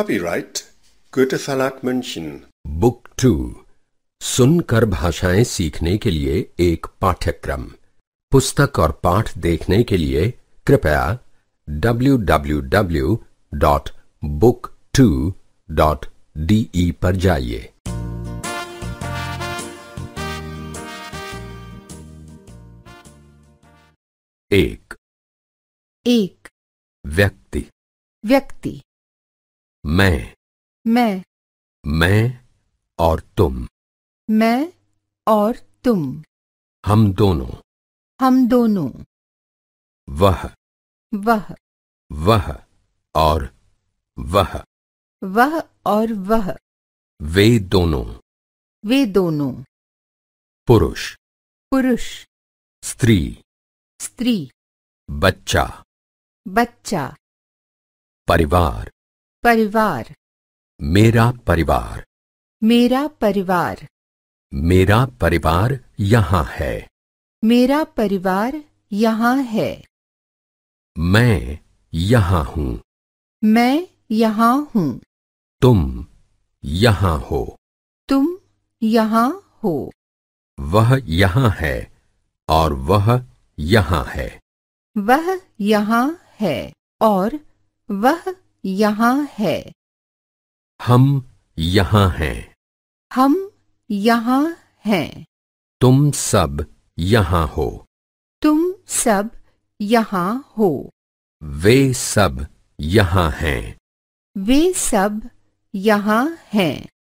copyright Goethe Verlag book two सुनकर भाषाएं सीखने के लिए एक पाठ्यक्रम पुस्तक और पाठ देखने के लिए कृपया www.book2.de पर जाइए एक एक व्यक्ति व्यक्ति मैं मैं मैं और तुम मैं और तुम हम दोनों हम दोनों वह वह वह और वह वह और वह वे दोनों वे दोनों पुरुष पुरुष स्त्री स्त्री बच्चा बच्चा परिवार परिवार मेरा परिवार मेरा परिवार मेरा परिवार यहाँ है मेरा परिवार यहाँ है मैं यहाँ हूँ मैं यहाँ हूँ तुम यहाँ हो तुम यहाँ हो वह यहाँ है और वह यहाँ है वह यहाँ है और वह यहाँ है हम यहाँ हैं हम यहाँ हैं तुम सब यहाँ हो तुम सब यहाँ हो वे सब यहाँ हैं वे सब यहाँ हैं